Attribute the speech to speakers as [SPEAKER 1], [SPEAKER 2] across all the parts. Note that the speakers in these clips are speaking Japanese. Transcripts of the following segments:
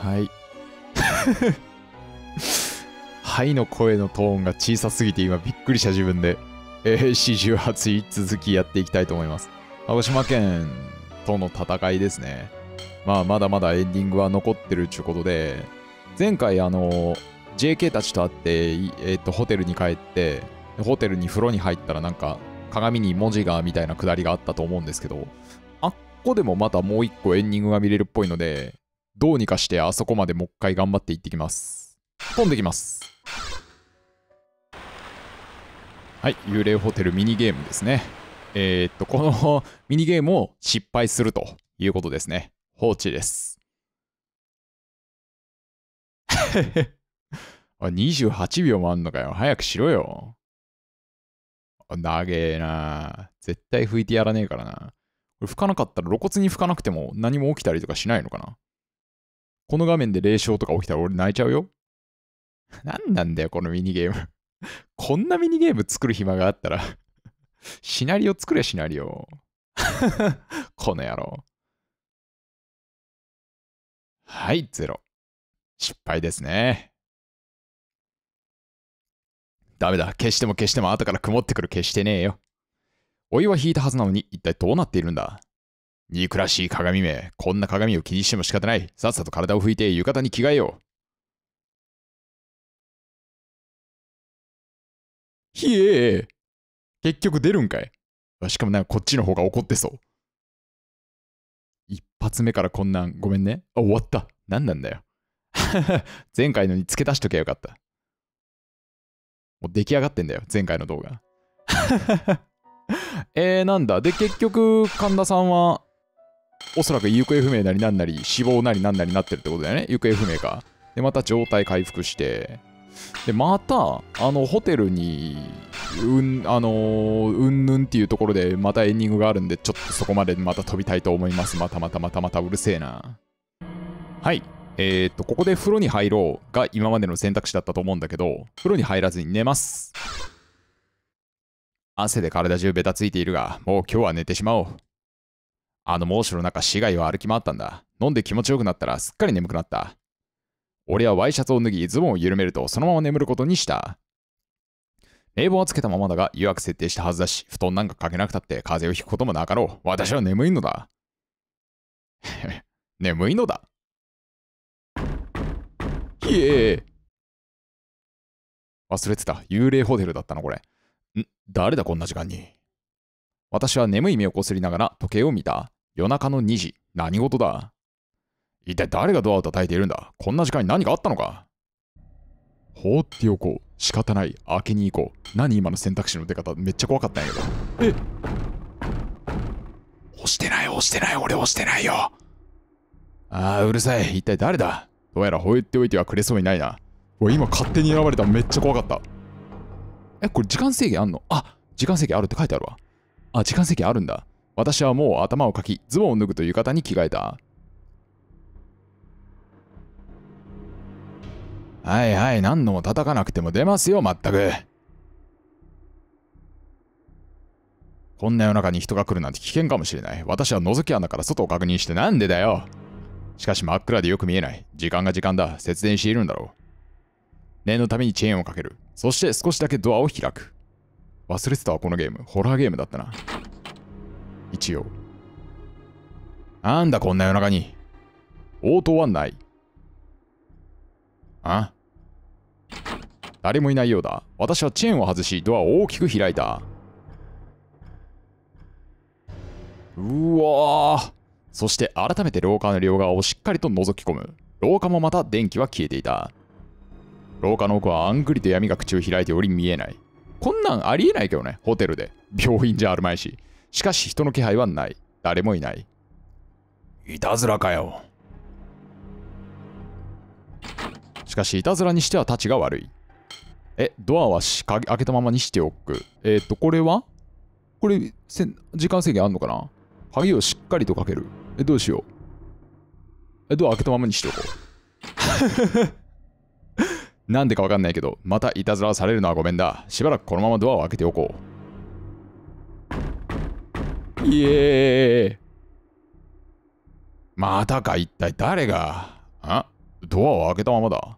[SPEAKER 1] はい はいの声のトーンが小さすぎて今びっくりした自分で、え十八8位続きやっていきたいと思います鹿児島県との戦いですねまあまだまだエンディングは残ってるっちゅうことで前回あの JK たちと会って、えー、っとホテルに帰ってホテルに風呂に入ったらなんか鏡に文字がみたいなくだりがあったと思うんですけどあっこでもまたもう一個エンディングが見れるっぽいのでどうにかしてあそこまでもっかい頑張って行ってきます飛んできますはい幽霊ホテルミニゲームですねえー、っとこの ミニゲームを失敗するということですね放置です あ28秒もあんのかよ早くしろよ長えな絶対拭いてやらねえからなこれ拭かなかったら露骨に拭かなくても何も起きたりとかしないのかなこの画面で霊障とか起きたら俺泣いちゃうよ。何なんだよ、このミニゲームこんなミニゲーム作る暇があったらシナリオ作れ、シナリオこの野郎。はい、ゼロ。失敗ですね。ダメだ。消しても消しても後から曇ってくる消してねえよ。お湯は引いたはずなのに一体どうなっているんだ憎らしい鏡目。こんな鏡を気にしても仕方ない。さっさと体を拭いて浴衣に着替えよう。ひえ結局出るんかいしかもなんかこっちの方が怒ってそう。一発目からこんなん、ごめんね。あ、終わった。何なんだよ。前回のに付け足しときゃよかった。もう出来上がってんだよ、前回の動画。えー、なんだ。で、結局、神田さんはおそらく行方不明なりなんなり、死亡なりなんなりなってるってことだよね。行方不明か。で、また状態回復して、で、また、あの、ホテルに、うん、あのうんぬんっていうところで、またエンディングがあるんで、ちょっとそこまでまた飛びたいと思います。またまたまたまたうるせえな。はい。えー、っと、ここで風呂に入ろうが今までの選択肢だったと思うんだけど、風呂に入らずに寝ます。汗で体中ベタついているが、もう今日は寝てしまおう。あの猛暑の中市街を歩き回ったんだ。飲んで気持ちよくなったらすっかり眠くなった。俺はワイシャツを脱ぎズボンを緩めるとそのまま眠ることにした。冷房はつけたままだが、弱く設定したはずだし、布団なんかかけなくたって風邪をひくこともなかろう。私は眠いのだ。眠いのだ。いえ忘れてた。幽霊ホテルだったのこれ。ん誰だこんな時間に。私は眠い目をこすりながら時計を見た。夜中の2時、何事だ一体誰がドアを叩いているんだこんな時間に何かあったのか放っておこう。仕方ない。開けに行こう。何今の選択肢の出方めっちゃ怖かったんやけど。え押してない、押してない。俺押してないよ。ああ、うるさい。一体誰だどうやら放っておいてはくれそうにないな。俺今勝手に選ばれた。めっちゃ怖かった。え、これ時間制限あんのあ時間制限あるって書いてあるわ。あ、時間席あるんだ。私はもう頭をかき、ズボンを脱ぐと浴衣に着替えた。はいはい、何度も叩かなくても出ますよ、まったく。こんな夜中に人が来るなんて危険かもしれない。私は覗き穴から外を確認してなんでだよ。しかし真っ暗でよく見えない。時間が時間だ。節電しているんだろう。念のためにチェーンをかける。そして少しだけドアを開く。忘れてたわ、このゲーム。ホラーゲームだったな。一応。なんだ、こんな夜中に。応答はない。あ誰もいないようだ。私はチェーンを外し、ドアを大きく開いた。うわそして改めて廊下の両側をしっかりと覗き込む。廊下もまた電気は消えていた。廊下の奥はあんぐりと闇が口を開いており見えない。こんなんありえないけどね、ホテルで。病院じゃあるまいし。しかし人の気配はない。誰もいない。いたずらかよ。しかし、いたずらにしては立ちが悪い。え、ドアは鍵開けたままにしておく。えっ、ー、と、これはこれせ、時間制限あんのかな鍵をしっかりとかける。え、どうしよう。え、ドア開けたままにしておこう。なんでかわかんないけど、またいたずらされるのはごめんだ。しばらくこのままドアを開けておこう。イエーイまたか一体誰があドアを開けたままだ。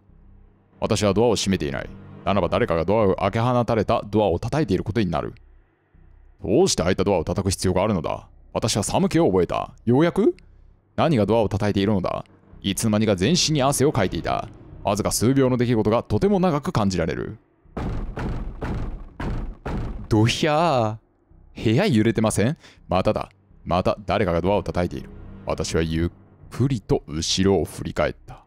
[SPEAKER 1] 私はドアを閉めていない。ならば誰かがドアを開け放たれたドアを叩いていることになる。どうして開いたドアを叩く必要があるのだ私は寒気を覚えた。ようやく何がドアを叩いているのだいつの間にか全身に汗をかいていた。わずか数秒の出来事がとても長く感じられるドヒャー部屋揺れてませんまただまた誰かがドアを叩いている私はゆっくりと後ろを振り返った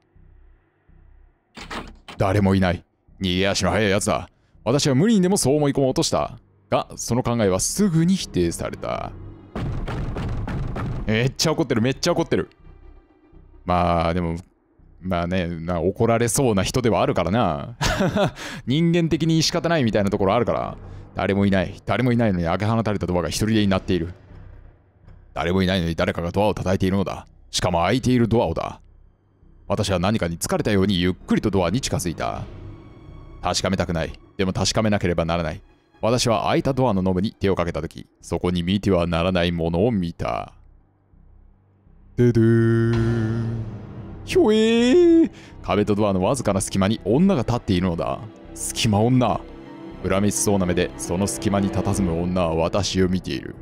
[SPEAKER 1] 誰もいない逃げ足の速いやつだ私は無理にでもそう思い込もうとしたがその考えはすぐに否定されためっちゃ怒ってるめっちゃ怒ってるまあでもまあね、怒られそうな人ではあるからな。人間的に仕方ないみたいなところあるから。誰もいない。誰もいないのに開け放たれたドアが一人でになっている。誰もいないのに誰かがドアを叩いているのだ。しかも開いているドアをだ。私は何かに疲れたようにゆっくりとドアに近づいた。確かめたくない。でも確かめなければならない。私は開いたドアのノブに手をかけたとき、そこに見てはならないものを見た。ーひょえー壁とドアのわずかな隙間に女が立っているのだ。隙間女恨みしそうな目でその隙間に佇む女は私を見ている。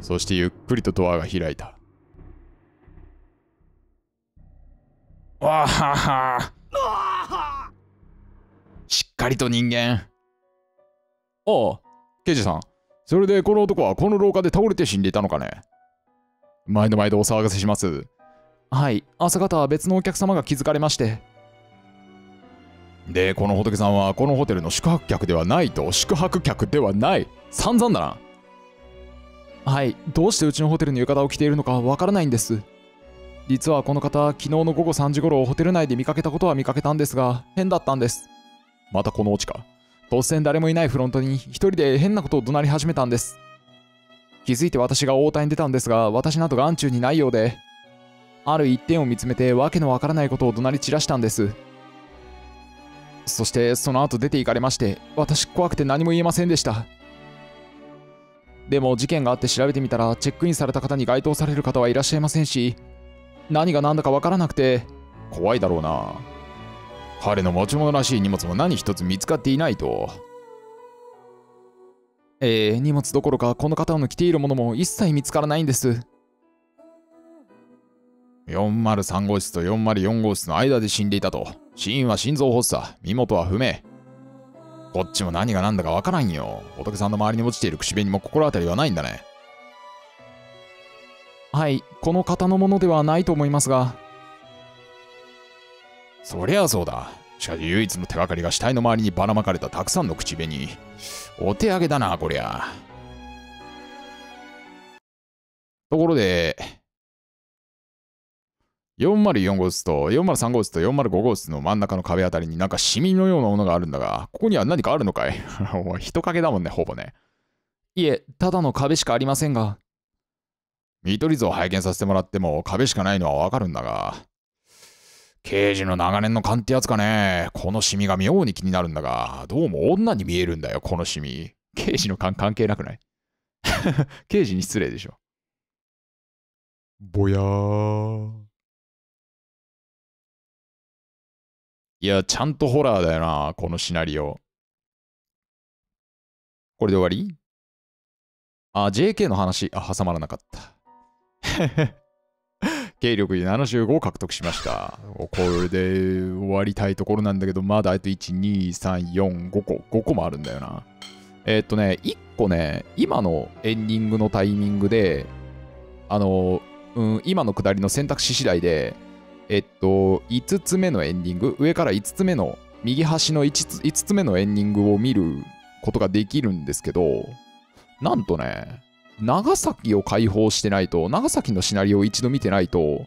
[SPEAKER 1] そしてゆっくりとドアが開いた。
[SPEAKER 2] わはは
[SPEAKER 1] しっかりと人間。ああ、刑事さん。それでこの男はこの廊下で倒れて死んでいたのかね前の前でお騒がせします。はい朝方は別のお客様が気づかれましてでこの仏さんはこのホテルの宿泊客ではないと宿泊客ではない散々だなはいどうしてうちのホテルの浴衣を着ているのかわからないんです実はこの方昨日の午後3時頃ホテル内で見かけたことは見かけたんですが変だったんですまたこのオチか突然誰もいないフロントに一人で変なことを怒鳴り始めたんです気づいて私が応対に出たんですが私など眼中にないようである一点を見つめてわけのわからないことを怒鳴り散らしたんですそしてその後出て行かれまして私怖くて何も言えませんでしたでも事件があって調べてみたらチェックインされた方に該当される方はいらっしゃいませんし何が何だかわからなくて怖いだろうな彼の持ち物らしい荷物も何一つ見つかっていないとえー、荷物どころかこの方の着ているものも一切見つからないんです403号室と404号室の間で死んでいたと。死因は心臓発作、身元は不明。こっちも何が何だかわからんよ。仏さんの周りに落ちている口紅も心当たりはないんだね。はい、この方のものではないと思いますが。そりゃそうだ。しかし唯一の手がかりが死体の周りにばらまかれたたくさんの口紅。お手上げだな、こりゃ。ところで、404号室と403号室と405号室の真ん中の壁あたりになんかシミのようなものがあるんだが、ここには何かあるのかい お前人影だもんね、ほぼね。いえ、ただの壁しかありませんが。見取り図を拝見させてもらっても壁しかないのはわかるんだが。刑事の長年の勘ってやつかね。このシミが妙に気になるんだが、どうも女に見えるんだよ、このシミ。刑事の勘関係なくない刑事 に失礼でしょ。ぼやー。
[SPEAKER 2] いや、ちゃんとホラーだよな、このシ
[SPEAKER 1] ナリオ。これで終わりあ、JK の話、あ、挟まらなかった。計 力で75を獲得しました。これで終わりたいところなんだけど、まだあと1、2、3、4、5個、5個もあるんだよな。えー、っとね、1個ね、今のエンディングのタイミングで、あの、うん、今のくだりの選択肢次第で、えっと、5つ目のエンディング、上から5つ目の、右端の 5, 5つ目のエンディングを見ることができるんですけど、なんとね、長崎を解放してないと、長崎のシナリオを一度見てないと、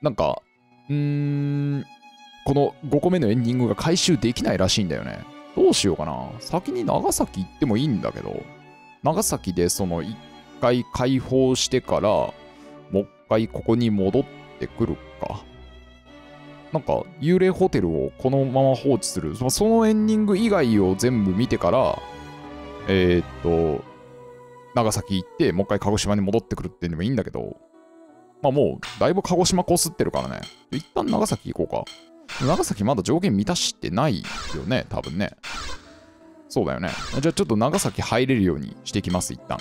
[SPEAKER 1] なんか、うーん、この5個目のエンディングが回収できないらしいんだよね。どうしようかな。先に長崎行ってもいいんだけど、長崎でその1回解放してから、もう1回ここに戻ってくるか。なんか幽霊ホテルをこのまま放置する、そのエンディング以外を全部見てから、えー、っと、長崎行って、もう一回鹿児島に戻ってくるっていうのもいいんだけど、まあもう、だいぶ鹿児島こすってるからね。一旦長崎行こうか。長崎まだ条件満たしてないよね、多分ね。そうだよね。じゃあちょっと長崎入れるようにしていきます、一旦。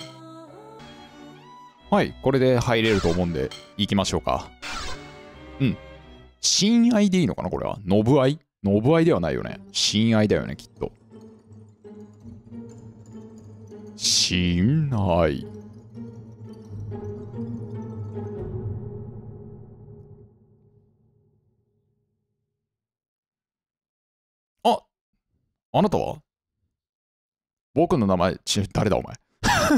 [SPEAKER 1] はい、これで入れると思うんで、行きましょうか。うん。親愛でいいのかなこれは。信愛信愛ではないよね。親愛だよね、きっと。親愛。ああなたは僕の名前、誰だお前。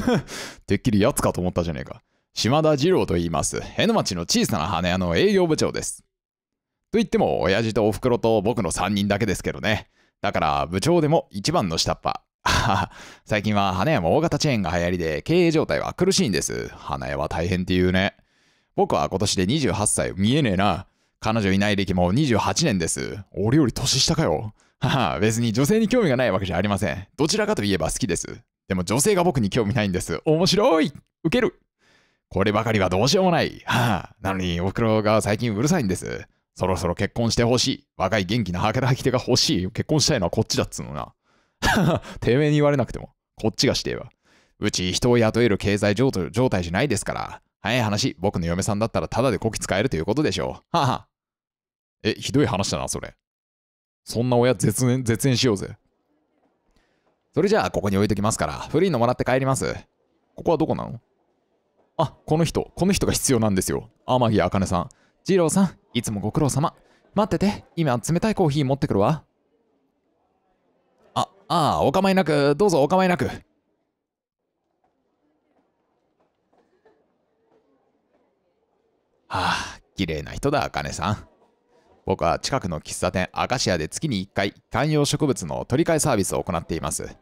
[SPEAKER 1] てっきりやつかと思ったじゃねえか。島田二郎と言います。江ノ町の小さな花屋の営業部長です。と言っても、親父とお袋と僕の3人だけですけどね。だから部長でも一番の下っ端。最近は花屋も大型チェーンが流行りで経営状態は苦しいんです。花屋は大変っていうね。僕は今年で28歳。見えねえな。彼女いない歴も28年です。俺より年下かよ。はは、別に女性に興味がないわけじゃありません。どちらかといえば好きです。でも女性が僕に興味ないんです。面白い受けるこればかりはどうしようもない。はあ、なのに、お袋が最近うるさいんです。そろそろ結婚してほしい。若い元気な働き手が欲しい。結婚したいのはこっちだっつうのな。てめえに言われなくても、こっちがしてえわ。うち人を雇える経済状態じゃないですから。早い話、僕の嫁さんだったらただでこき使えるということでしょう。はは。え、ひどい話だな、それ。そんな親絶縁、絶縁しようぜ。それじゃあ、ここに置いときますから、古いのもらって帰ります。ここはどこなのあ、この人、この人が必要なんですよ。天城茜さん。二郎さん、いつもご苦労様。待ってて、今冷たいコーヒー持ってくるわ。あ、ああ、お構いなく、どうぞお構いなく。はあ、綺麗な人だ、茜さん。僕は近くの喫茶店アカシアで月に1回観葉植物の取り替えサービスを行っています。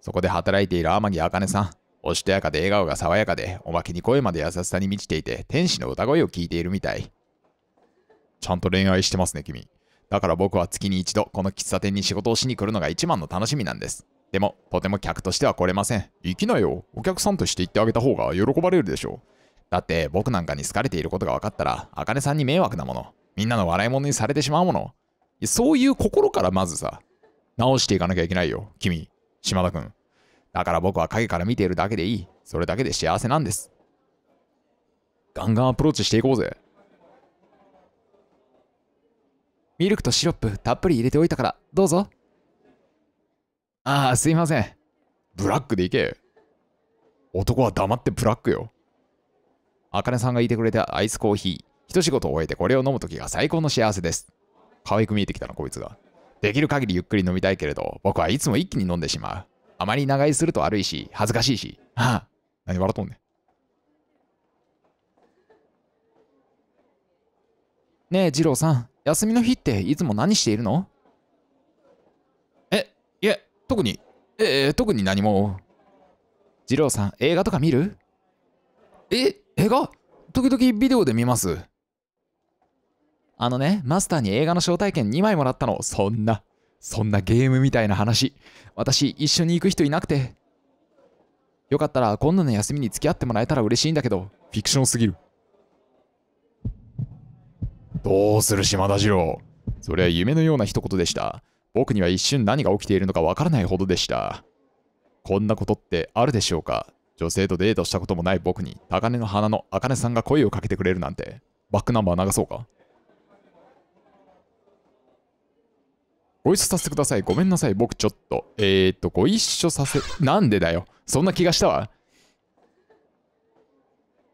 [SPEAKER 1] そこで働いている天城茜さん、おしとやかで笑顔が爽やかで、おまけに声まで優しさに満ちていて、天使の歌声を聞いているみたい。ちゃんと恋愛してますね、君。だから僕は月に一度、この喫茶店に仕事をしに来るのが一番の楽しみなんです。でも、とても客としては来れません。行きなよ。お客さんとして行ってあげた方が喜ばれるでしょう。だって僕なんかに好かれていることが分かったら、あかねさんに迷惑なもの。みんなの笑い物にされてしまうもの。そういう心からまずさ、直していかなきゃいけないよ、君、島田君。だから僕は影から見ているだけでいい。それだけで幸せなんです。ガンガンアプローチしていこうぜ。ミルクとシロップたっぷり入れておいたから、どうぞ。ああ、すいません。ブラックでいけ。男は黙ってブラックよ。あかねさんがいてくれたアイスコーヒー。一仕事終えてこれを飲むときが最高の幸せです。可愛く見えてきたな、こいつが。できる限りゆっくり飲みたいけれど、僕はいつも一気に飲んでしまう。あまり長居すると悪いし、恥ずかしいし。はあ、何笑っとんねん。ねえ、二郎さん、休みの日っていつも何しているのえ、いえ、特に、え特に何も。二郎さん、映画とか見るえ、映画時々ビデオで見ます。あのね、マスターに映画の招待券2枚もらったの、そんな。そんなゲームみたいな話私一緒に行く人いなくてよかったら今度の休みに付き合ってもらえたら嬉しいんだけどフィクションすぎるどうする島田次郎それは夢のような一言でした僕には一瞬何が起きているのかわからないほどでしたこんなことってあるでしょうか女性とデートしたこともない僕に高根の花の茜さんが声をかけてくれるなんてバックナンバー流そうかご一緒させてください。ごめんなさい。僕ちょっと。えー、っと、ご一緒させ、なんでだよ。そんな気がしたわ。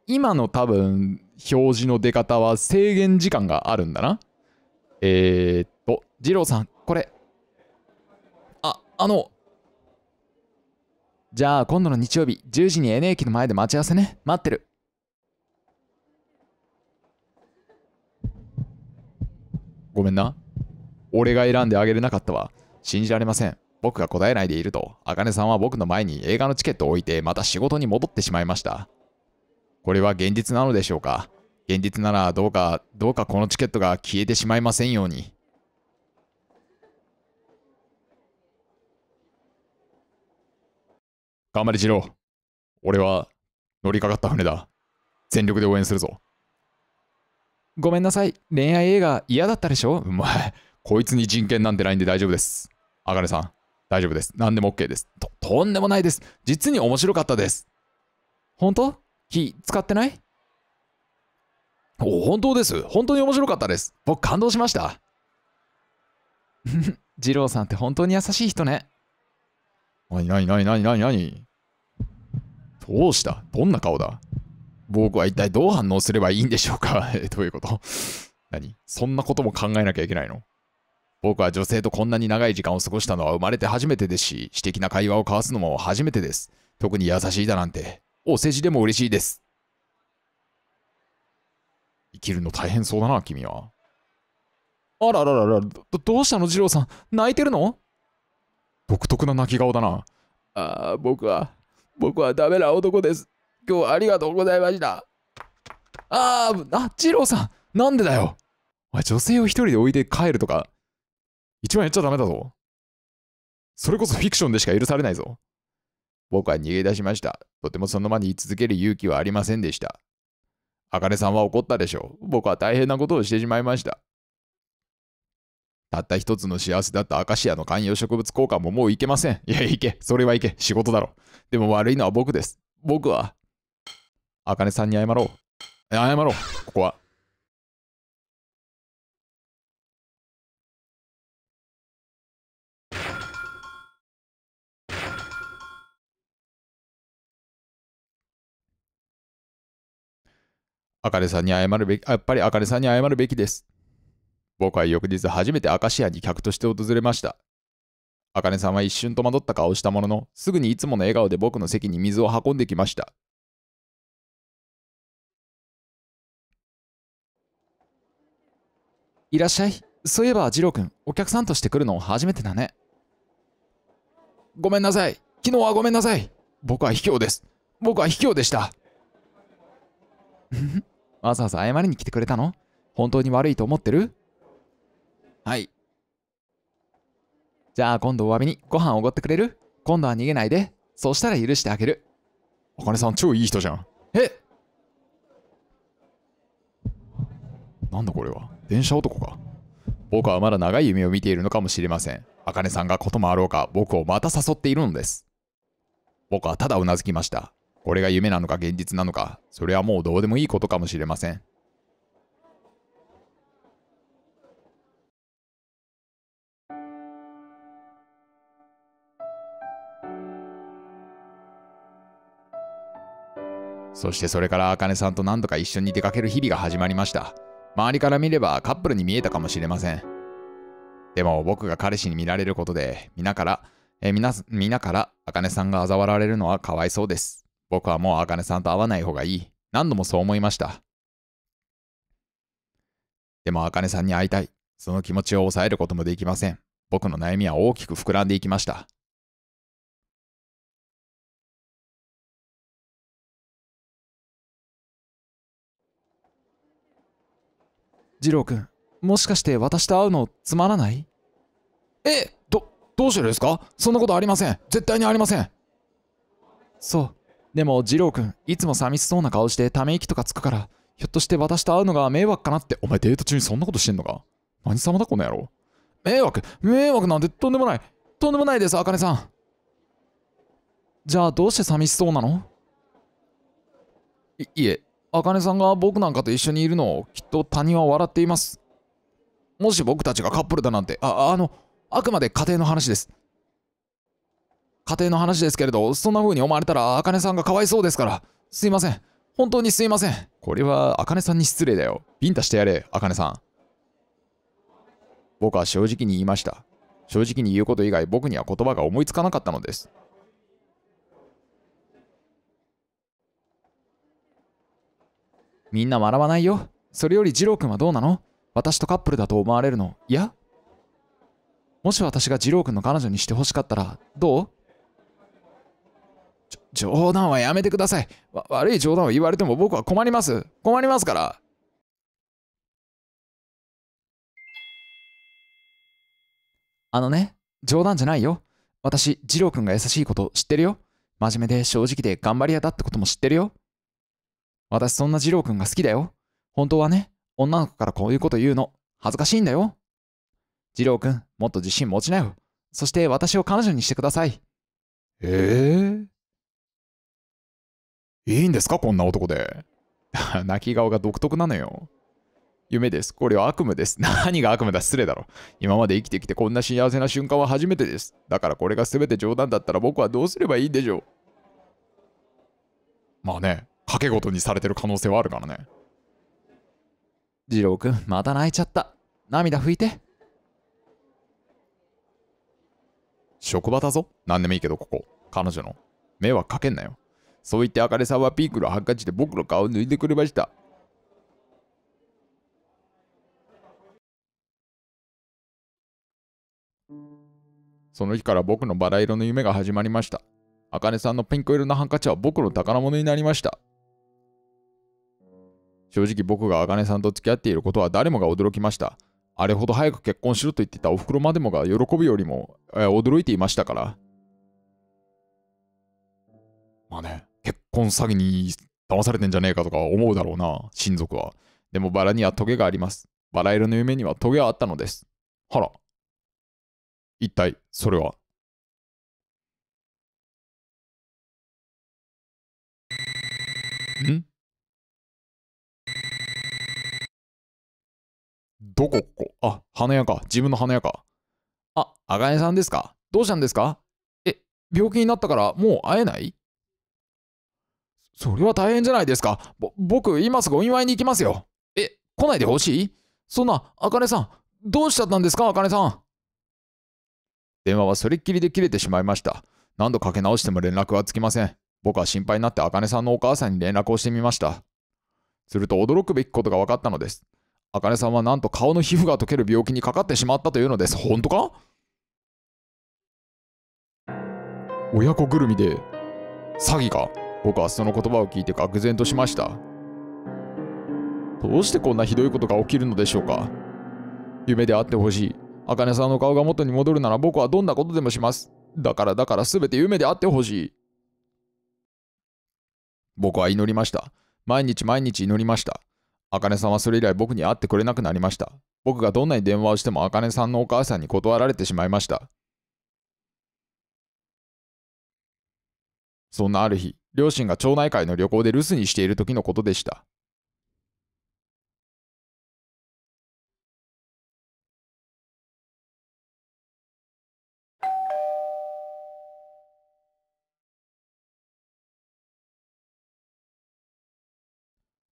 [SPEAKER 1] 今の多分、表示の出方は制限時間があるんだな。えー、っと、二郎さん、これ。あ、あの、じゃあ今度の日曜日10時に NA 駅の前で待ち合わせね。待ってる。ごめんな。俺が選んであげれなかったわ。信じられません。僕が答えないでいると、茜さんは僕の前に映画のチケットを置いて、また仕事に戻ってしまいました。これは現実なのでしょうか現実ならどうか、どうかこのチケットが消えてしまいませんように。頑張れ、次郎。俺は乗りかかった船だ。全力で応援するぞ。ごめんなさい。恋愛映画嫌だったでしょうまい。こいつに人権なんてないんで大丈夫です。あかねさん、大丈夫です。何でも OK です。と、とんでもないです。実に面白かったです。本当火使ってないお、本当です。本当に面白かったです。僕感動しました。二郎さんって本当に優しい人ね。なになになになになになにどうしたどんな顔だ僕は一体どう反応すればいいんでしょうか どういうこと何そんなことも考えなきゃいけないの僕は女性とこんなに長い時間を過ごしたのは生まれて初めてですし、私的な会話を交わすのも初めてです。特に優しいだなんて、お世辞でも嬉しいです。生きるの大変そうだな、君は。あらららら、どどうしたの、二郎さん。泣いてるの独特な泣き顔だな。ああ、僕は、僕はダメな男です。今日はありがとうございました。ああ、あ、二郎さん、なんでだよ。お前、女性を一人で置いて帰るとか、一番やっちゃダメだぞ。それこそフィクションでしか許されないぞ。僕は逃げ出しました。とてもその場に居続ける勇気はありませんでした。あかねさんは怒ったでしょう。僕は大変なことをしてしまいました。たった一つの幸せだったアカシアの観葉植物交換ももういけません。いや、いけ。それはいけ。仕事だろ。でも悪いのは僕です。僕は。あかねさんに謝ろう。謝ろう。ここは。あかねさんに謝るべき、やっぱりあかねさんに謝るべきです。僕は翌日初めてアカシアに客として訪れました。あかねさんは一瞬戸惑った顔をしたものの、すぐにいつもの笑顔で僕の席に水を運んできました。いらっしゃい。そういえば、ジロ君、お客さんとして来るの初めてだね。ごめんなさい。昨日はごめんなさい。僕は卑怯です。僕は卑怯でした。わざわざ謝りに来てくれたの本当に悪いと思ってるはい。じゃあ今度お詫びにご飯おごってくれる今度は逃げないで。そうしたら許してあげる。あかねさん超いい人じゃん。えなんだこれは電車男か僕はまだ長い夢を見ているのかもしれません。あかねさんがこともあろうか僕をまた誘っているのです。僕はただうなずきました。これが夢なのか現実なのか、それはもうどうでもいいことかもしれません。そしてそれから茜さんと何度か一緒に出かける日々が始まりました。周りから見ればカップルに見えたかもしれません。でも僕が彼氏に見られることで、皆から、え皆、皆から茜さんが嘲笑われるのはかわいそうです。僕はもう茜さんと会わない方がいい。何度もそう思いました。でも茜さんに会いたい。その気持ちを抑えることもできません。僕の悩みは大きく膨
[SPEAKER 2] らんでいきました。
[SPEAKER 1] 二郎君、もしかして私と会うのつまらないえど、どうしてですかそんなことありません。絶対にありません。そう。でも二郎くんいつも寂しそうな顔してため息とかつくからひょっとして私と会うのが迷惑かなってお前デート中にそんなことしてんのか何様だこの野郎迷惑迷惑なんてとんでもないとんでもないですあかねさんじゃあどうして寂しそうなのいいえあかねさんが僕なんかと一緒にいるのをきっと他人は笑っていますもし僕たちがカップルだなんてああのあくまで家庭の話です家庭の話ですけれど、そんな風に思われたら、あかねさんがかわいそうですから。すいません。本当にすいません。これは、あかねさんに失礼だよ。ビンタしてやれ、あかねさん。僕は正直に言いました。正直に言うこと以外、僕には言葉が思いつかなかったのです。みんな笑わないよ。それより二郎君はどうなの私とカップルだと思われるのいやもし私が二郎君の彼女にしてほしかったら、どう冗談はやめてください。悪い冗談を言われても僕は困ります。困りますから。あのね、冗談じゃないよ。私、次郎くんが優しいこと知ってるよ。真面目で正直で頑張り屋だってことも知ってるよ。私そんな次郎くんが好きだよ。本当はね、女の子からこういうこと言うの、恥ずかしいんだよ。次郎くん、もっと自信持ちなよ。そして私を彼女にしてください。ええーいいんですかこんな男で。泣き顔が独特なのよ。夢です。これは悪夢です。何が悪夢だ失礼だろ。今まで生きてきてこんな幸せな瞬間は初めてです。だからこれが全て冗談だったら僕はどうすればいいんでしょうまあね、賭け事にされてる可能性はあるからね。二郎くん、また泣いちゃった。涙拭いて。職場だぞ。何でもいいけどここ。彼女の。迷惑かけんなよ。そう言ってあかねさんはピンクのハンカチで僕の顔を抜いてくれました。その日から僕のバラ色の夢が始まりました。あかねさんのピンク色のハンカチは僕の宝物になりました。正直僕があかねさんと付き合っていることは誰もが驚きました。あれほど早く結婚しろと言ってたおふくろまでもが喜ぶよりも、え驚いていましたから。まあね、婚詐欺に騙されてんじゃねえかとか思うだろうな、親族は。でもバラにはトゲがあります。バラ色の夢にはトゲはあったのです。はら。一体、それはんどこっこあ、花屋か。自分の花屋か。あ、あがねさんですかどうしたんですかえ、病気になったからもう会えないそれは大変じゃないですか。ぼ、僕、今すぐお祝いに行きますよ。え、来ないでほしいそんな、あかねさん、どうしちゃったんですか、あかねさん。電話はそれっきりで切れてしまいました。何度かけ直しても連絡はつきません。僕は心配になってあかねさんのお母さんに連絡をしてみました。すると驚くべきことが分かったのです。あかねさんはなんと顔の皮膚が溶ける病気にかかってしまったというのです。本当か親子ぐるみで詐欺か僕はその言葉を聞いて愕然としましたどうしてこんなひどいことが起きるのでしょうか夢であってほしい茜さんの顔が元に戻るなら僕はどんなことでもしますだからだから全て夢であってほしい僕は祈りました毎日毎日祈りました茜さんはそれ以来僕に会ってくれなくなりました僕がどんなに電話をしても茜さんのお母さんに断られてしまいましたそんなある日、両親が町内会
[SPEAKER 2] の旅行で留守にしている時のことでした。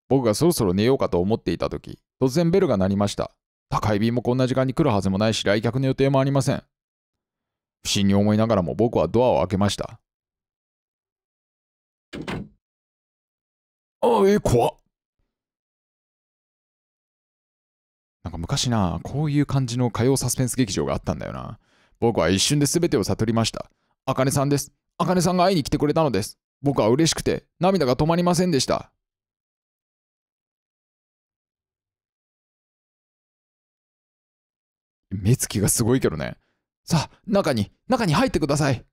[SPEAKER 1] 僕がそろそろ寝ようかと思っていた時、突然ベルが鳴りました。宅配便もこんな時間に来るはずもないし、来客の予定もありません。不審に思いながらも僕はドアを開けました。
[SPEAKER 2] あ、えー、怖っ。
[SPEAKER 1] なんか昔な、こういう感じの火曜サスペンス劇場があったんだよな。僕は一瞬で全てを悟りました。あかねさんです。あかねさんが会いに来てくれたのです。僕は嬉しくて涙が止まりませんでした。
[SPEAKER 2] 目つきがすごいけどね。さあ、中に、中に入ってください。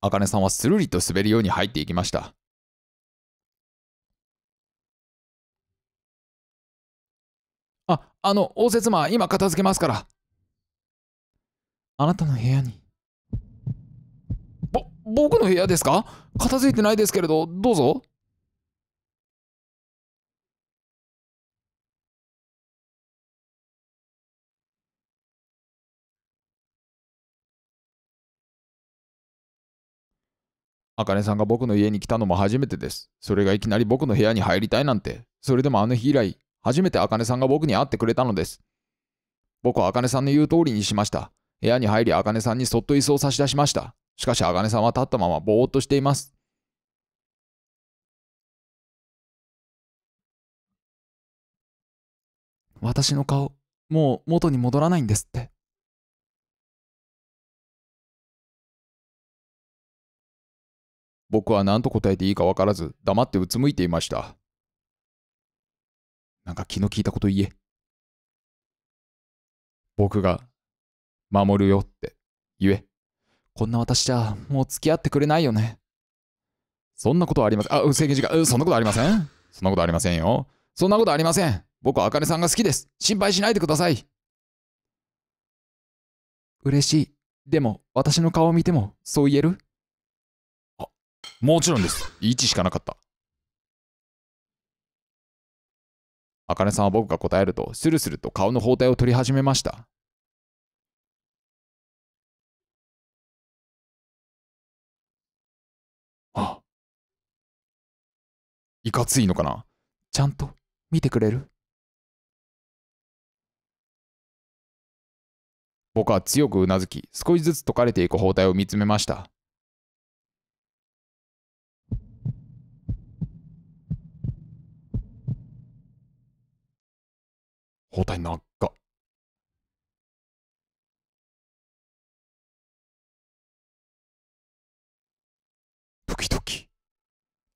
[SPEAKER 2] 茜さんはするりと滑るように入っていきました。あ、あの、応接間、今片付けますか
[SPEAKER 1] ら。あなたの部屋に。ぼ、僕の部屋ですか片付いてないですけれど、どうぞ。あかねさんが僕の家に来たのも初めてです。それがいきなり僕の部屋に入りたいなんて。それでもあの日以来、初めてあかねさんが僕に会ってくれたのです。僕はあかねさんの言う通りにしました。部屋に入り、あかねさんにそっと椅子を差し出しました。しかし、あかねさんは立ったままぼーっとしています。
[SPEAKER 2] 私の顔、もう元に戻らないんですって。
[SPEAKER 1] 僕は何と答えていいか分からず、黙ってうつむいていました。なんか気の利いたこと言え。僕が、守るよって言え。こんな私じゃ、もう付き合ってくれないよね。そんなことはありません。あ、制限時間、そんなことありません。そんなことありませんよ。そんなことありません。僕はあかねさんが好きです。心配しないでください。嬉しい。でも、私の顔を見ても、そう言えるもちろんです。1しかなかった。あかねさんは僕が答えると、スルスルと顔の包帯を取り始めました。
[SPEAKER 2] あいかついのかなちゃんと見てくれる
[SPEAKER 1] 僕は強くうなずき、少しずつ解かれていく包帯を見つめました。
[SPEAKER 2] 答えなっか。
[SPEAKER 1] 時々。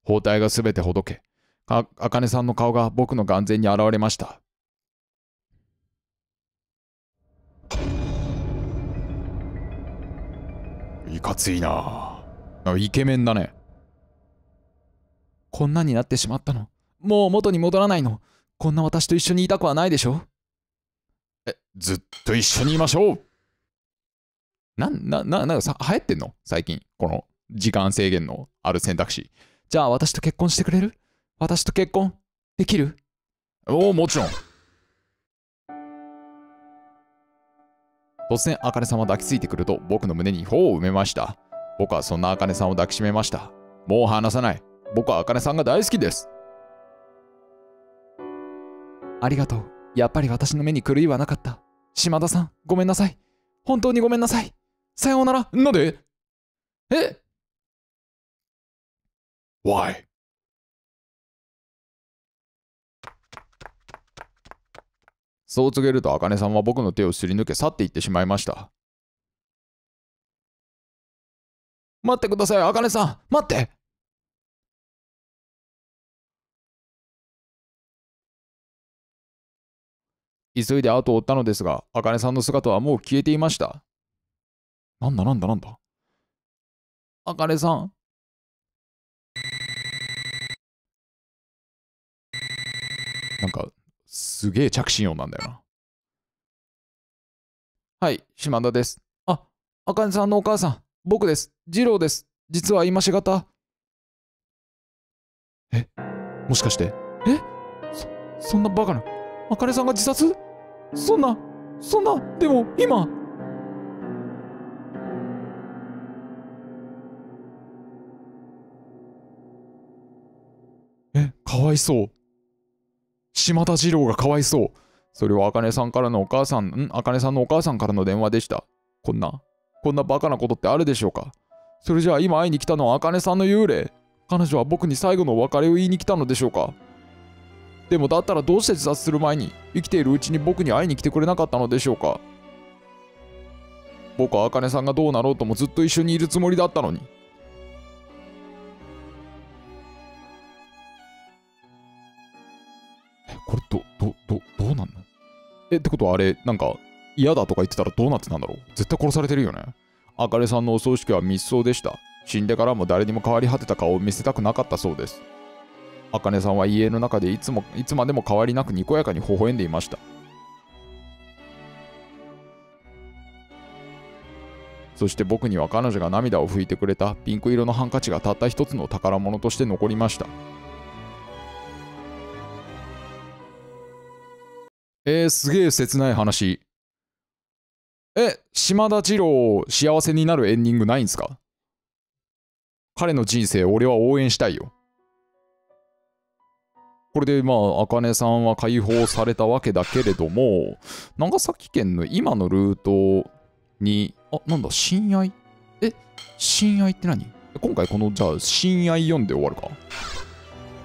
[SPEAKER 1] 包帯がすべてほどけ、あかねさんの顔が僕の眼前に現れました。いかついなあ。イケメンだね。こんなになってしまったの。もう元に戻らないの。こんな私と一緒にいたくはないでしょえ、ずっと一緒にいましょうなん、な、な、なんかさ、流行ってんの最近。この時間制限のある選択肢。じゃあ私と結婚してくれる私と結婚できるおお、もちろん。突然、あかねさんは抱きついてくると僕の胸に頬を埋めました。僕はそんなあかねさんを抱きしめました。もう離さない。僕はあかねさんが大好きです。ありがとう。やっぱり私の目に狂いはなかった。島田さん、ごめんなさい。本当にごめんなさい。さようなら。なんでえ ?Why? そう告げると、茜さんは僕の手をすり抜け去っていってしまいました。
[SPEAKER 2] 待ってください、茜さん待って急いで後を追ったのですが、茜さんの姿はもう消えていました。なんだなんだなんだ茜さん。
[SPEAKER 1] なんか、すげえ着信音なんだよな。はい、島田です。あ、茜さんのお母さん、僕です。二郎です。実は今しがた。えもしかしてえそ、そんなバカな。あかねさんが自殺そんなそんなでも今えかわいそう島田二郎がかわいそうそれはあかねさんからのお母さんんあかねさんのお母さんからの電話でしたこんなこんなバカなことってあるでしょうかそれじゃあ今会いに来たのはあかねさんの幽霊彼女は僕に最後のお別れを言いに来たのでしょうかでもだったらどうして自殺する前に生きているうちに僕に会いに来てくれなかったのでしょうか僕は茜さんがどうなろうともずっと一緒にいるつもりだったのにこれどどどどうなんのえってことはあれなんか嫌だとか言ってたらどうなってたんだろう絶対殺されてるよね茜さんのお葬式は密葬でした死んでからも誰にも変わり果てた顔を見せたくなかったそうですあかねさんは家の中でいつもいつまでも変わりなくにこやかに微笑んでいましたそして僕には彼女が涙を拭いてくれたピンク色のハンカチがたった一つの宝物として残りましたえー、すげえ切ない話え島田二郎幸せになるエンディングないんすか彼の人生俺は応援したいよこれでまあ、茜さんは解放されたわけだけれども、長崎県の今のルートに、あ、なんだ、親愛え、親愛って何今回この、じゃあ、親愛読んで終わるか。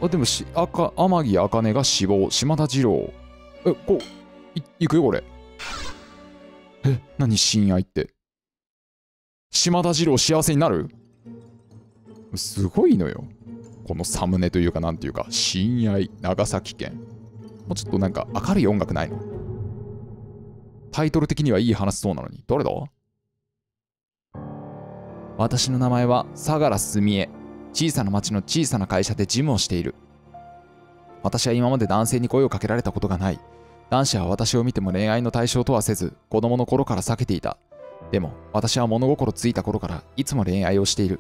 [SPEAKER 1] あ、でもし、あか、天城茜が死亡、島田二郎。え、こう、い、いくよ、これ。え、何、親愛って。島田二郎幸せになるすごいのよ。このサムネというか、なんていうか、親愛、長崎県。もうちょっとなんか明るい音楽ないのタイトル的にはいい話そうなのに、どれだ私の名前は相良澄江。小さな町の小さな会社で事務をしている。私は今まで男性に声をかけられたことがない。男子は私を見ても恋愛の対象とはせず、子供の頃から避けていた。でも、私は物心ついた頃からいつも恋愛をしている。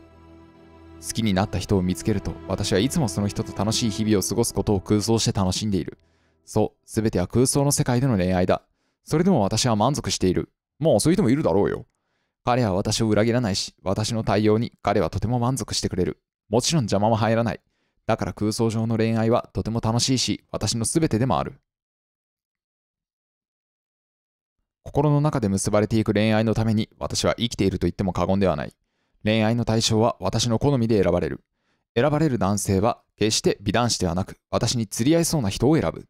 [SPEAKER 1] 好きになった人を見つけると、私はいつもその人と楽しい日々を過ごすことを空想して楽しんでいる。そう、すべては空想の世界での恋愛だ。それでも私は満足している。もうそういう人もいるだろうよ。彼は私を裏切らないし、私の対応に彼はとても満足してくれる。もちろん邪魔も入らない。だから空想上の恋愛はとても楽しいし、私の全てでもある。心の中で結ばれていく恋愛のために私は生きていると言っても過言ではない。恋愛の対象は私の好みで選ばれる。選ばれる男性は決して美男子ではなく私に釣り合いそうな人を選ぶ。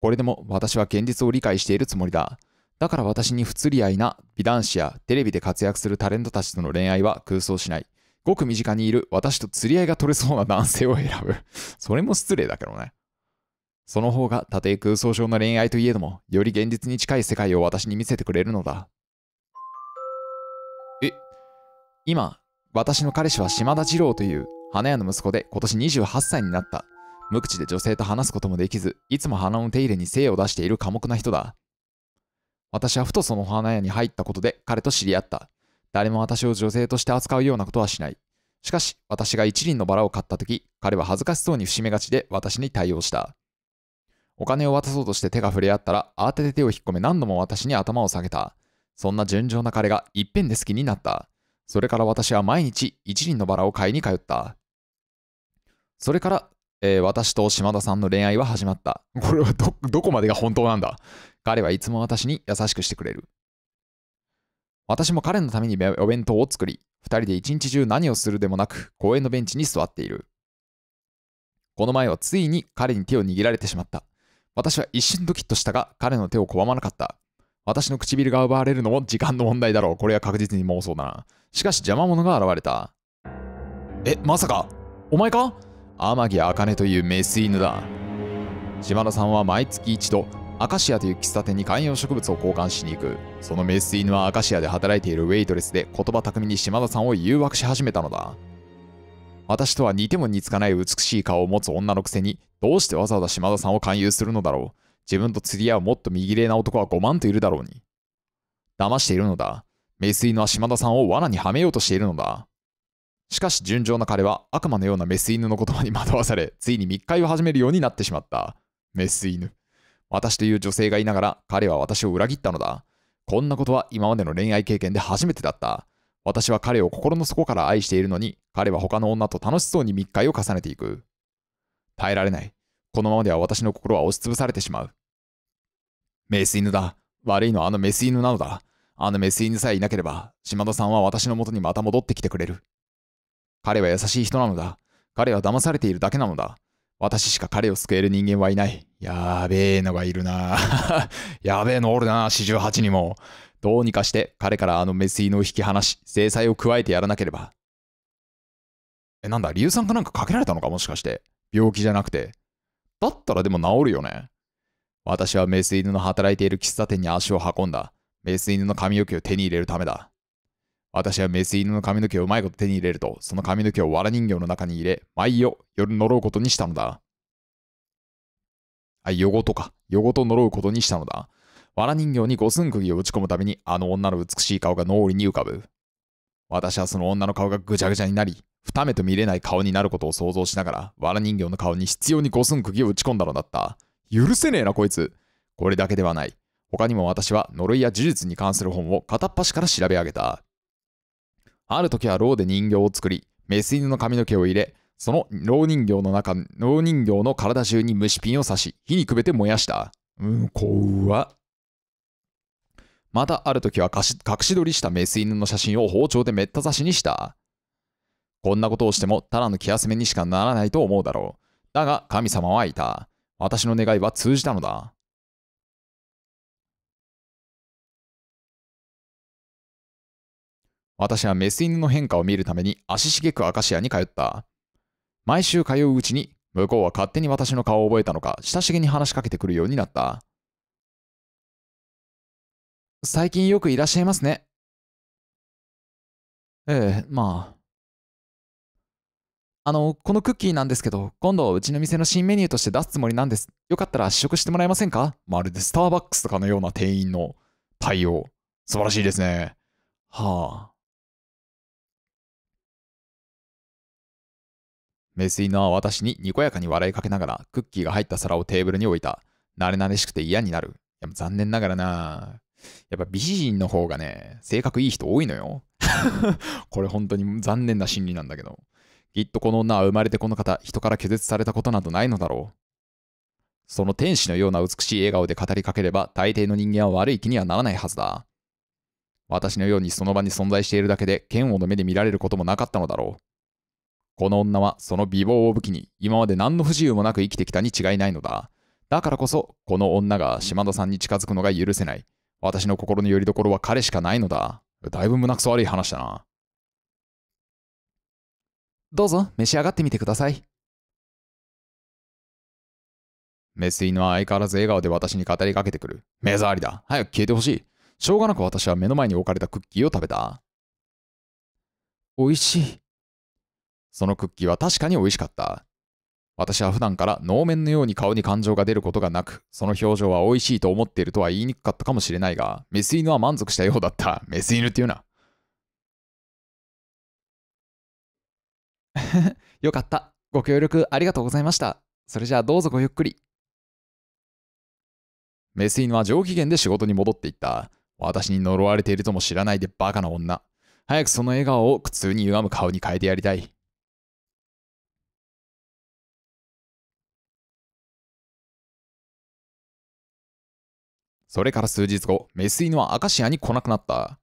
[SPEAKER 1] これでも私は現実を理解しているつもりだ。だから私に不釣り合いな美男子やテレビで活躍するタレントたちとの恋愛は空想しない。ごく身近にいる私と釣り合いが取れそうな男性を選ぶ。それも失礼だけどね。その方がたえ空想上の恋愛といえども、より現実に近い世界を私に見せてくれるのだ。今、私の彼氏は島田二郎という花屋の息子で今年28歳になった。無口で女性と話すこともできず、いつも花の手入れに精を出している寡黙な人だ。私はふとその花屋に入ったことで彼と知り合った。誰も私を女性として扱うようなことはしない。しかし、私が一輪のバラを買った時、彼は恥ずかしそうに伏し目がちで私に対応した。お金を渡そうとして手が触れ合ったら、慌てて手を引っ込め何度も私に頭を下げた。そんな純情な彼が一遍で好きになった。それから私は毎日一輪のバラを買いに通った。それから、えー、私と島田さんの恋愛は始まった。これはど、どこまでが本当なんだ彼はいつも私に優しくしてくれる。私も彼のためにお弁当を作り、2人で一日中何をするでもなく公園のベンチに座っている。この前はついに彼に手を握られてしまった。私は一瞬ドキッとしたが彼の手を拒まなかった。私の唇が奪われるのも時間の問題だろう。これは確実に妄想だな。しかし邪魔者が現れた。え、まさかお前か天城茜というメス犬だ。島田さんは毎月一度、アカシアという喫茶店に観葉植物を交換しに行く。そのメス犬はアカシアで働いているウェイトレスで言葉巧みに島田さんを誘惑し始めたのだ。私とは似ても似つかない美しい顔を持つ女のくせに、どうしてわざわざ島田さんを勧誘するのだろう。自分と釣り合うもっと右霊な男は5万といるだろうに。騙しているのだ。名水のは島田さんを罠にはめようとしているのだ。しかし純情な彼は悪魔のようなメス犬の言葉に惑わされ、ついに密会を始めるようになってしまった。メス犬。私という女性がいながら彼は私を裏切ったのだ。こんなことは今までの恋愛経験で初めてだった。私は彼を心の底から愛しているのに、彼は他の女と楽しそうに密会を重ねていく。耐えられない。このままでは私の心は押しつぶされてしまう。メス犬だ。悪いのはあのメス犬なのだ。あのメス犬さえいなければ、島田さんは私の元にまた戻ってきてくれる。彼は優しい人なのだ。彼は騙されているだけなのだ。私しか彼を救える人間はいない。やべえのがいるな。やべえのおるな、四十八にも。どうにかして彼からあのメス犬を引き離し、制裁を加えてやらなければ。え、なんだ、硫酸かなんかかけられたのかもしかして。病気じゃなくて。だったらでも治るよね。私はメス犬の働いている喫茶店に足を運んだ。メス犬の髪の毛を手に入れるためだ。私はメス犬の髪の毛をうまいこと手に入れると、その髪の毛をわら人形の中に入れ、毎夜、夜呪うことにしたのだ。あ、夜ごとか。夜ごと呪うことにしたのだ。わら人形に五寸釘を打ち込むたびに、あの女の美しい顔が脳裏に浮かぶ。私はその女の顔がぐちゃぐちゃになり、二目と見れない顔になることを想像しながら、わら人形の顔に必要に五寸釘を打ち込んだのだった。許せねえなこいつ。これだけではない。他にも私は呪いや呪術に関する本を片っ端から調べ上げた。ある時はローで人形を作り、メス犬の髪の毛を入れ、その老人形の中、老人形の体中に虫ピンを刺し、火にくべて燃やした。うん、怖わ。またある時は隠し撮りしたメス犬の写真を包丁でめった刺しにした。こんなことをしてもただの気休めにしかならないと思うだろう。だが神様はいた。私の願いは通じたのだ。私はメス犬の変化を見るために足しげくアカシアに通った。毎週通ううちに向こうは勝手に私の顔を覚えたのか親しげに話しかけてくるようになった。最近よくいらっしゃいますね。ええ、まあ。あの、このクッキーなんですけど、今度うちの店の新メニューとして出すつもりなんです。よかったら試食してもらえませんかまるでスターバックスとかのような店員の対応。素晴らしいですね。はあ。メスイナは私ににこやかに笑いかけながらクッキーが入った皿をテーブルに置いた。慣れ慣れしくて嫌になる。いや残念ながらな。やっぱ美人の方がね、性格いい人多いのよ。これ本当に残念な心理なんだけど。きっとこの女は生まれてこの方、人から拒絶されたことなどないのだろう。その天使のような美しい笑顔で語りかければ、大抵の人間は悪い気にはならないはずだ。私のようにその場に存在しているだけで、剣王の目で見られることもなかったのだろう。この女はその美貌を武器に、今まで何の不自由もなく生きてきたに違いないのだ。だからこそ、この女が島田さんに近づくのが許せない。私の心の拠り所は彼しかないのだ。だいぶ胸くそ悪い話だな。どうぞ召し上がってみてください。メスイヌは相変わらず笑顔で私に語りかけてくる。目障りだ。早く消えてほしい。しょうがなく私は目の前に置かれたクッキーを食べた。美味しい。そのクッキーは確かに美味しかった。私は普段から能面のように顔に感情が出ることがなく、その表情は美味しいと思っているとは言いにくかったかもしれないが、メス犬は満足したようだった。メス犬っていうな。よかった。ご協力ありがとうございました。それじゃあどうぞごゆっくり。メスイは上機嫌で仕事に戻っていった。私に呪われているとも知らないでバカな女。早くその笑顔を苦痛に歪む顔に変えてやりたい。それから数日後、メスイヌはアカシアに来なくなった。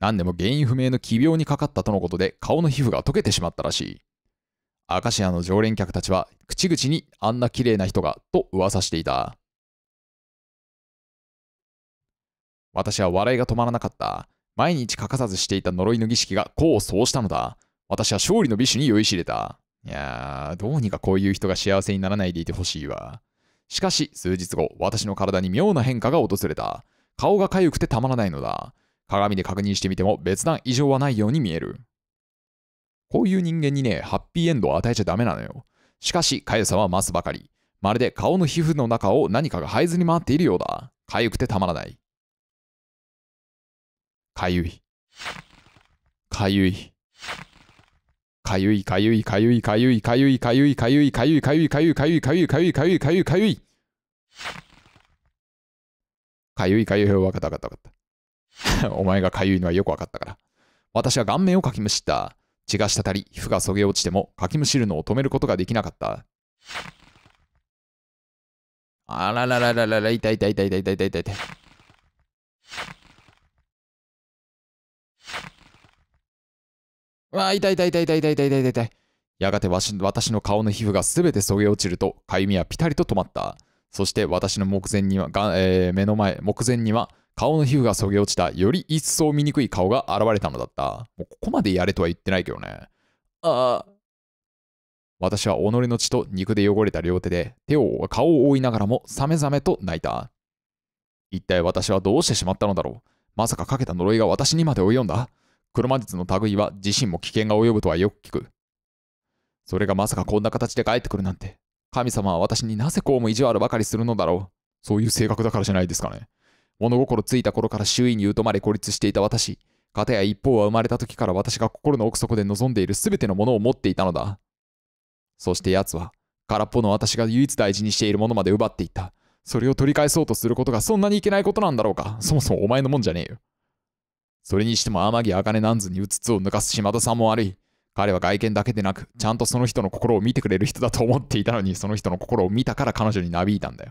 [SPEAKER 1] 何でも原因不明の奇病にかかったとのことで顔の皮膚が溶けてしまったらしい。アカシアの常連客たちは口々にあんな綺麗な人がと噂していた。私は笑いが止まらなかった。毎日欠かさずしていた呪いの儀式が功を奏したのだ。私は勝利の美酒に酔いしれた。いやー、どうにかこういう人が幸せにならないでいてほしいわ。しかし、数日後、私の体に妙な変化が訪れた。顔が痒くてたまらないのだ。鏡で確認してみても別段異常はないように見える。こういう人間にね、ハッピーエンドを与えちゃダメなのよ。しかし、かゆさは増すばかり。まるで顔の皮膚の中を何かが這いずり回っているようだ。かゆくてたまらない。かゆい。かゆい。かゆいかゆいかゆいかゆいかゆいかゆいかゆいかゆいかゆいかゆいかゆいかゆいかゆいかゆいかゆいかゆいかゆいかゆいかゆいわかったわかったわかった。お前がかゆいのはよくわかったから。私は顔面をかきむしった。血が滴り、皮膚がそげ落ちても、かきむしるのを止めることができなかった。あらららららら、痛い痛い痛い痛い痛い痛い痛い痛い。わあ、痛い痛い痛い痛い痛い痛い痛い痛い。やがてわし私の顔の皮膚がすべてそげ落ちると、かゆみはピタリと止まった。そして私の目前には、がえー、目の前、目前には、顔の皮膚がそげ落ちた、より一層醜い顔が現れたのだった。もうここまでやれとは言ってないけどね。ああ。私は己の血と肉で汚れた両手で、手を、顔を覆いながらも、さめざめと泣いた。一体私はどうしてしまったのだろう。まさかかけた呪いが私にまで及んだ。黒魔術の類は自身も危険が及ぶとはよく聞く。それがまさかこんな形で帰ってくるなんて。神様は私になぜこうも意地悪ばかりするのだろう。そういう性格だからじゃないですかね。物心ついた頃から周囲に疎まれ孤立していた私。かたや一方は生まれた時から私が心の奥底で望んでいる全てのものを持っていたのだ。そして奴は、空っぽの私が唯一大事にしているものまで奪っていった。それを取り返そうとすることがそんなにいけないことなんだろうか。そもそもお前のもんじゃねえよ。それにしても天城茜なんずにうつつを抜かす島田さんも悪い。彼は外見だけでなく、ちゃんとその人の心を見てくれる人だと思っていたのに、その人の心を見たから彼女になびいたんだよ。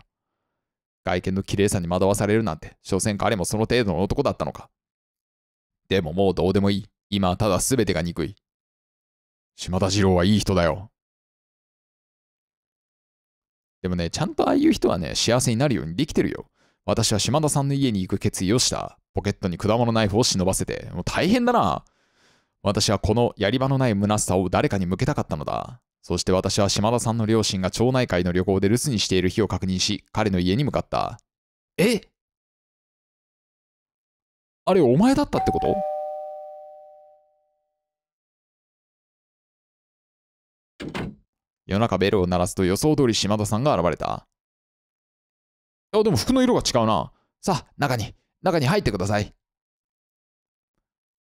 [SPEAKER 1] 外見の綺麗さに惑わされるなんて、所詮彼もその程度の男だったのか。でももうどうでもいい。今はただ全てが憎い。島田次郎はいい人だよ。でもね、ちゃんとああいう人はね、幸せになるようにできてるよ。私は島田さんの家に行く決意をした。ポケットに果物ナイフを忍ばせて、もう大変だな。私はこのやり場のない虚しさを誰かに向けたかったのだ。そして私は島田さんの両親が町内会の旅行で留守にしている日を確認し、彼の家に向かった。え
[SPEAKER 2] あれ、お前だったってこ
[SPEAKER 1] と夜中ベルを鳴らすと予想通り島田さんが現れた。あ、でも服の色が違うな。さあ、中に、中に入ってください。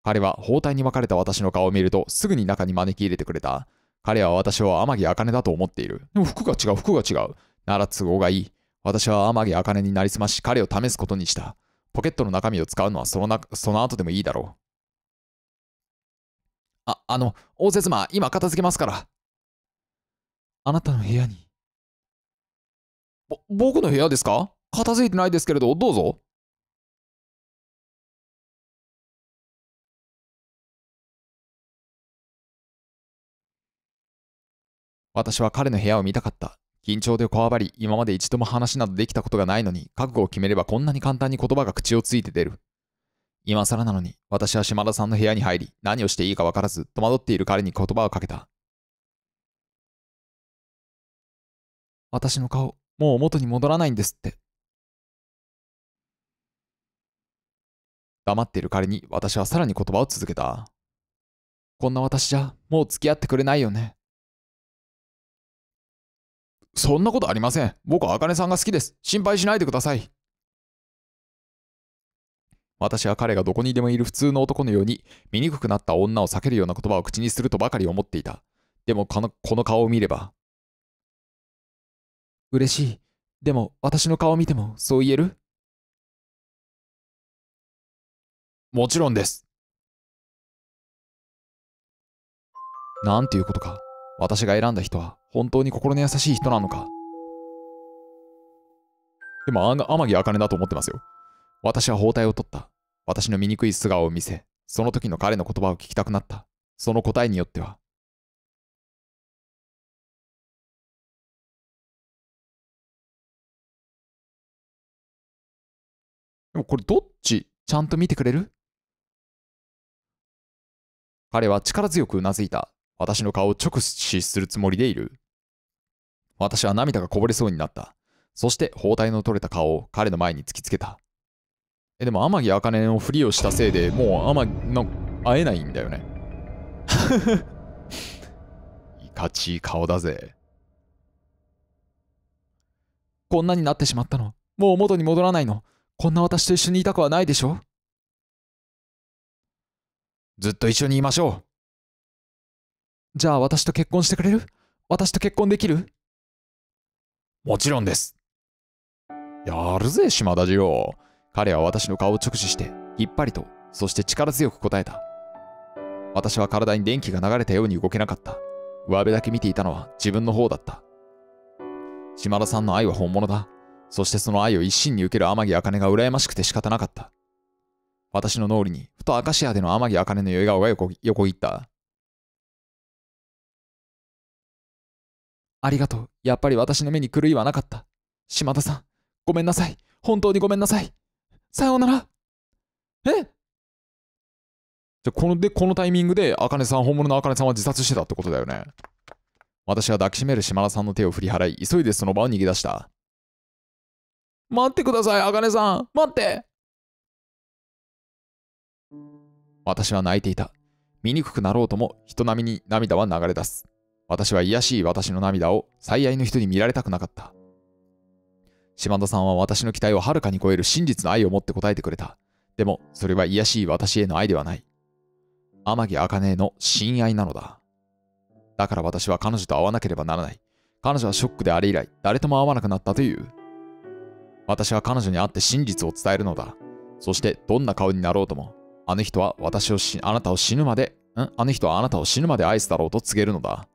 [SPEAKER 1] 彼は包帯に分かれた私の顔を見るとすぐに中に招き入れてくれた。彼は私を天城茜だと思っている。でも服が違う、服が違う。なら都合がいい。私は天城茜になりすまし、彼を試すことにした。ポケットの中身を使うのはそのなその後でもいいだろう。あ、あの、応接
[SPEAKER 2] 間、今片付けますから。あなたの部屋に。ぼ、僕の部屋ですか片付いてないですけれど、どうぞ。
[SPEAKER 1] 私は彼の部屋を見たかった。緊張でこわばり、今まで一度も話などできたことがないのに、覚悟を決めればこんなに簡単に言葉が口をついて出る。今更なのに、私は島田さんの部屋に入り、何をしていいかわからず、戸惑っている彼に言葉をかけた。私の顔、もう元に戻らないんですって。黙っている彼に私はさらに言葉を続けた。こんな私じゃ、もう付き合ってくれないよね。そんなことありません。僕は茜さんが好きです。心配しないでください。私は彼がどこにでもいる普通の男のように、醜くなった女を避けるような言葉を口にするとばかり思っていた。でもこの、この顔を見れば。嬉し
[SPEAKER 2] い。でも、私の顔を見ても、そう言えるもちろんです。
[SPEAKER 1] なんていうことか。私が選んだ人は、本当に心の優しい人なのかでもあ天城茜だと思ってますよ私は包帯を取った私の醜い素顔を見せその時の彼の言葉を聞きたくなったその答えによっては
[SPEAKER 2] でもこれどっちちゃんと
[SPEAKER 1] 見てくれる彼は力強くうなずいた。私の顔を直視するつもりでいる。私は涙がこぼれそうになった。そして包帯の取れた顔を彼の前に突きつけた。え、でも天城茜のふりをしたせいでもう天の会えないんだよね。いかちい顔だぜ。こんなになってしまったの。もう元に戻らないの。こんな私と一緒にいたくはないでしょ
[SPEAKER 2] ずっと一緒にいましょ
[SPEAKER 1] う。じゃあ私と結婚してくれる私と結婚できるもちろんです。やるぜ、島田次郎。彼は私の顔を直視して、引っ張りと、そして力強く答えた。私は体に電気が流れたように動けなかった。上辺だけ見ていたのは自分の方だった。島田さんの愛は本物だ。そしてその愛を一身に受ける天城茜が羨ましくて仕方なかった。私の脳裏に、ふとアカシアでの天城茜の酔いが横切った。ありがとう。やっぱり私の目に狂いはなかった。島田さん、ごめんなさい。本当にごめんなさい。さようなら。えじゃこので、このタイミングで、あかねさん、本物のあかねさんは自殺してたってことだよね。私は抱きしめる島田さんの手を振り払い、急いでその場を逃げ出した。待ってください、あかねさん。待って私は泣いていた。醜くなろうとも人並みに涙は流れ出す。私は卑しい私の涙を最愛の人に見られたくなかった。島田さんは私の期待をはるかに超える真実の愛を持って答えてくれた。でも、それは卑しい私への愛ではない。天城茜への親愛なのだ。だから私は彼女と会わなければならない。彼女はショックであれ以来、誰とも会わなくなったという。私は彼女に会って真実を伝えるのだ。そして、どんな顔になろうとも、あの人は私をあなたを死ぬまで、んあの人はあなたを死ぬまで愛すだろうと告げるのだ。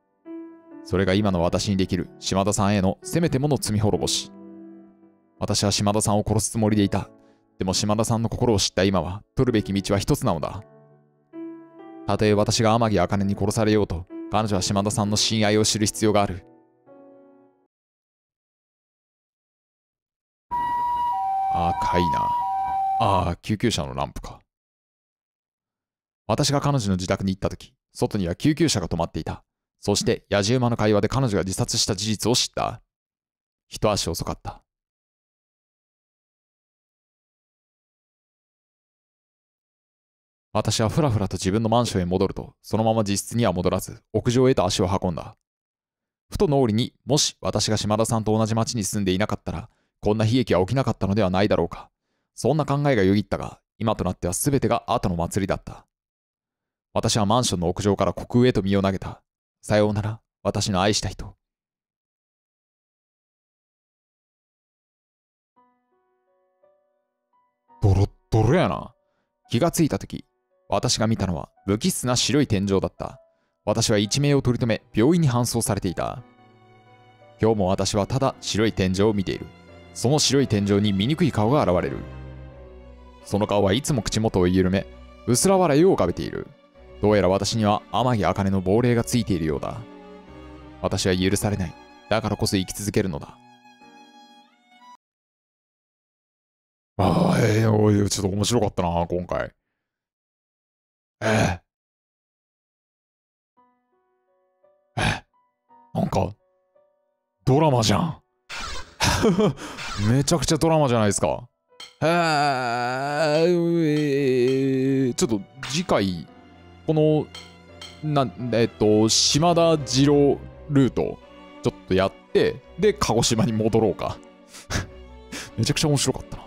[SPEAKER 1] それが今の私にできる島田さんへのせめてもの罪滅ぼし。私は島田さんを殺すつもりでいた。でも島田さんの心を知った今は、取るべき道は一つなのだ。たとえ私が天城茜に殺されようと、彼女は島田さんの親愛を知る必要がある。赤いな。ああ、救急車のランプか。私が彼女の自宅に行った時、外には救急車が止まっていた。そして野次馬の会話で彼女が自殺した事実を知った。一足遅かった。私はふらふらと自分のマンションへ戻ると、そのまま自室には戻らず、屋上へと足を運んだ。ふと脳裏にもし私が島田さんと同じ町に住んでいなかったら、こんな悲劇は起きなかったのではないだろうか。そんな考えがよぎったが、今となっては全てが後の祭りだった。私はマンションの屋上から虚空へと身を投げた。さようなら、私の愛した人。ドロッドロやな。気がついたとき、私が見たのは無機質な白い天井だった。私は一命を取り留め、病院に搬送されていた。今日も私はただ白い天井を見ている。その白い天井に醜い顔が現れる。その顔はいつも口元を緩め、薄ら笑いを浮かべている。どうやら私には天城茜の亡霊がついているようだ。私は許されない。だからこそ生き続けるのだ。ああ、ええー、ちょっと面白かったな、今
[SPEAKER 2] 回。ええ
[SPEAKER 1] ー。えー、なんか、ドラマじゃん。めちゃくちゃドラマじゃないですか。ええー、ちょっと次回、この、なえっと、島田次郎ルート、ちょっとやって、で、鹿児島に戻ろうか。めちゃくちゃ面白かったな。